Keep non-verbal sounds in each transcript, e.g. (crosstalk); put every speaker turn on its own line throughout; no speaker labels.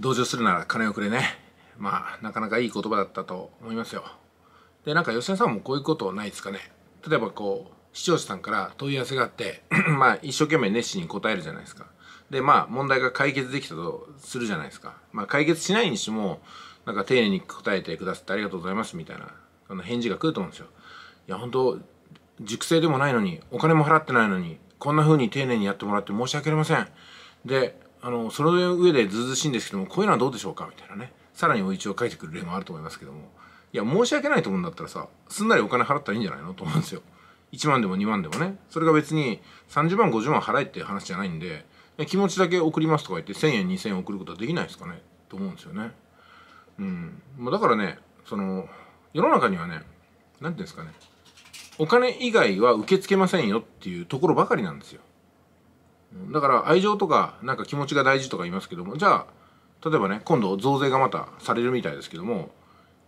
同情するなら金をくれね。まあ、なかなかいい言葉だったと思いますよ。で、なんか吉田さんもこういうことないですかね。例えばこう、視聴者さんから問い合わせがあって (clears throat) まあ、一生懸命熱心に答えるじゃないですか。で、まあ、問題が解決できたとするじゃないですか。まあ、解決しないにしても、なんか丁寧に答えてくださってありがとうございますみたいな、あの返事が来ると思うんですよ。いや、本当熟成でもないのに、お金も払ってないのに、こんな風に丁寧にやってもらって申し訳ありません。で、あのその上でずうずしいんですけどもこういうのはどうでしょうかみたいなねさらに一応書いてくる例もあると思いますけどもいや申し訳ないと思うんだったらさすんなりお金払ったらいいんじゃないのと思うんですよ1万でも2万でもねそれが別に30万50万払えっていう話じゃないんで気持ちだけ送りますとか言って1000円2000円送ることはできないですかねと思うんですよねうんだからねその世の中にはね何ていうんですかねお金以外は受け付けませんよっていうところばかりなんですよだから愛情とかなんか気持ちが大事とか言いますけどもじゃあ例えばね今度増税がまたされるみたいですけども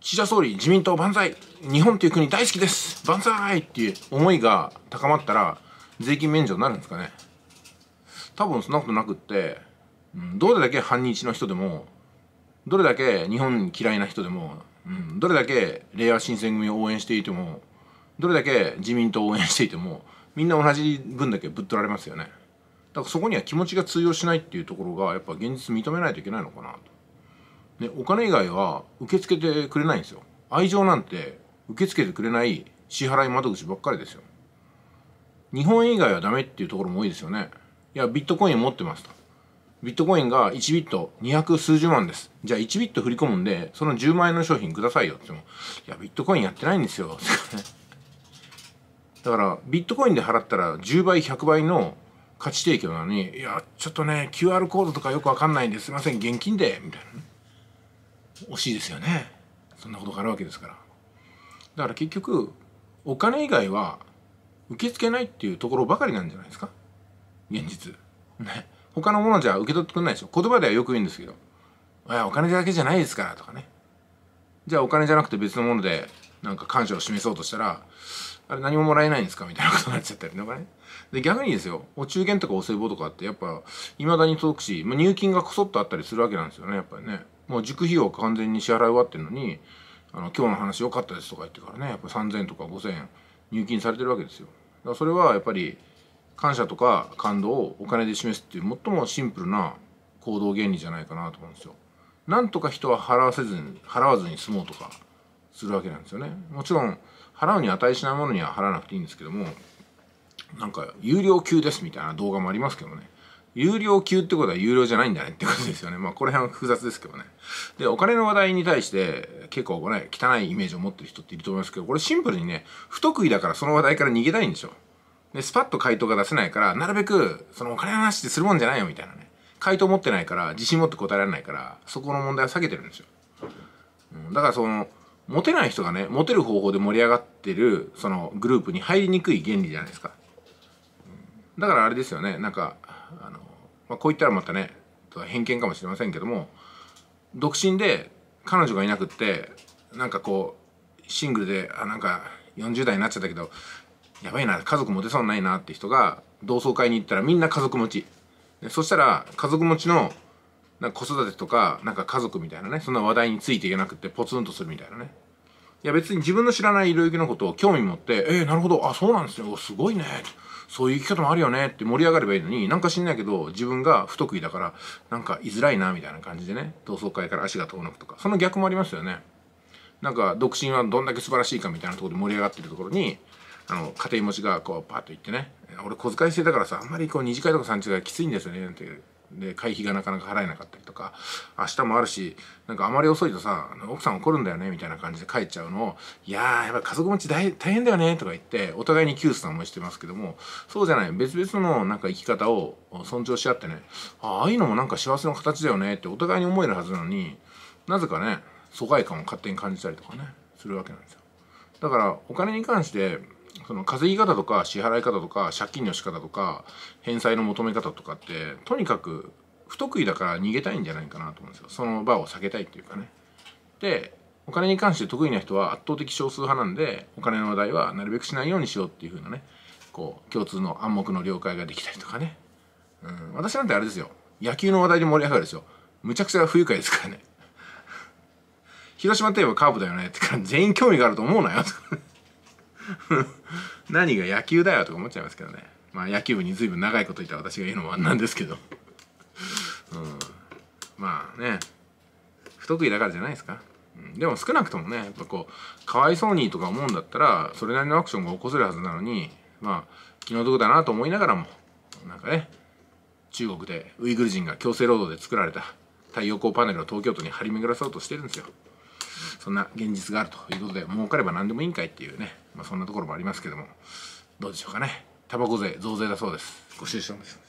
岸田総理自民党万歳日本という国大好きです万歳っていう思いが高まったら税金免除になるんですかね多分そんなことなくって、うん、どれだけ反日の人でもどれだけ日本嫌いな人でも、うん、どれだけ令和新選組を応援していてもどれだけ自民党を応援していてもみんな同じ分だけぶっ取られますよね。だからそこには気持ちが通用しないっていうところがやっぱ現実認めないといけないのかなと。ね、お金以外は受け付けてくれないんですよ。愛情なんて受け付けてくれない支払い窓口ばっかりですよ。日本以外はダメっていうところも多いですよね。いや、ビットコイン持ってますと。ビットコインが1ビット200数十万です。じゃあ1ビット振り込むんで、その10万円の商品くださいよって言っても、いや、ビットコインやってないんですよ。(laughs) だから、ビットコインで払ったら10倍、100倍の価値提供なのに「いやちょっとね QR コードとかよくわかんないんですいません現金で」みたいな、ね、惜しいですよねそんなことがあるわけですからだから結局お金以外は受け付けないっていうところばかりなんじゃないですか現実ね他のものじゃ受け取ってくれないでしょ言葉ではよく言うんですけど「お金だけじゃないですから」とかねじゃあお金じゃなくて別のものでなんか感謝を示そうとしたら、あれ何ももらえないんですかみたいなことになっちゃったりとかね。で、逆にですよ、お中元とかお歳暮とかってやっぱ、未だに届くし、まあ、入金がこそっとあったりするわけなんですよね、やっぱりね。もう塾費用完全に支払い終わってるのに、あの、今日の話良かったですとか言ってからね、やっぱ3000円とか5000円入金されてるわけですよ。だからそれはやっぱり、感謝とか感動をお金で示すっていう最もシンプルな行動原理じゃないかなと思うんですよ。なんとか人は払わせずに、払わずに済もうとか。するわけなんですよねもちろん払うに値しないものには払わなくていいんですけどもなんか有料級ですみたいな動画もありますけどね有料級ってことは有料じゃないんだねってことですよね。まあ、この辺は複雑ですけどね。で、お金の話題に対して、結構れ、汚いイメージを持ってる人っていると思いますけど、これシンプルにね、不得意だからその話題から逃げたいんでしょ。で、スパッと回答が出せないから、なるべく、そのお金の話ってするもんじゃないよみたいなね。回答持ってないから、自信持って答えられないから、そこの問題は避けてるんですよ。うん、だからその、モテない人がねモテる方法で盛り上がってるそのグループに入りにくい原理じゃないですかだからあれですよねなんかあの、まあ、こう言ったらまたね偏見かもしれませんけども独身で彼女がいなくってなんかこうシングルであなんか40代になっちゃったけどやばいな家族モテそうないなって人が同窓会に行ったらみんな家族持ちそしたら家族持ちのなんか子育てとか、なんか家族みたいなね、そんな話題についていけなくてポツンとするみたいなね。いや別に自分の知らない領域のことを興味持って、えー、なるほど、あ、そうなんですよ、すごいね、そういう生き方もあるよねって盛り上がればいいのに、なんか知んないけど、自分が不得意だから、なんか居づらいな、みたいな感じでね、同窓会から足が遠のくとか、その逆もありますよね。なんか、独身はどんだけ素晴らしいかみたいなところで盛り上がってるところに、あの、家庭持ちがこう、パーッと行ってね、俺小遣い制だからさ、あんまりこう、二次会とか三次会きついんですよね、なんてで会費がなかなか払えなかったりとか明日もあるしなんかあまり遅いとさ奥さん怒るんだよねみたいな感じで帰っちゃうのを「いやーやっぱ家族持ち大変だよね」とか言ってお互いに窮屈な思いしてますけどもそうじゃない別々のなんか生き方を尊重し合ってねああいうのもなんか幸せの形だよねってお互いに思えるはずなのになぜかね疎外感を勝手に感じたりとかねするわけなんですよ。だからお金に関してその稼ぎ方とか支払い方とか借金の仕方とか返済の求め方とかってとにかく不得意だから逃げたいんじゃないかなと思うんですよその場を避けたいっていうかね。でお金に関して得意な人は圧倒的少数派なんでお金の話題はなるべくしないようにしようっていう風なねこう共通の暗黙の了解ができたりとかね。うん、私なんてあれですよ野球の話題で盛り上がるですよむちゃくちゃ不愉快ですからね (laughs) 広島といえばカープだよねってから全員興味があると思うなよ (laughs) 何が野球だよとか思っちゃいますけどねまあ野球部に随分長いこといた私が言うのもあんなんですけど、うん、まあね不得意だからじゃないですか、うん、でも少なくともねやっぱこうかわいそうにとか思うんだったらそれなりのアクションが起こせるはずなのにまあ気の毒だなと思いながらもなんかね中国でウイグル人が強制労働で作られた太陽光パネルを東京都に張り巡らそうとしてるんですよそんな現実があるということで儲かれば何でもいいんかいっていうねまあ、そんなところもありますけどもどうでしょうかねタバコ税増税だそうですご愁傷です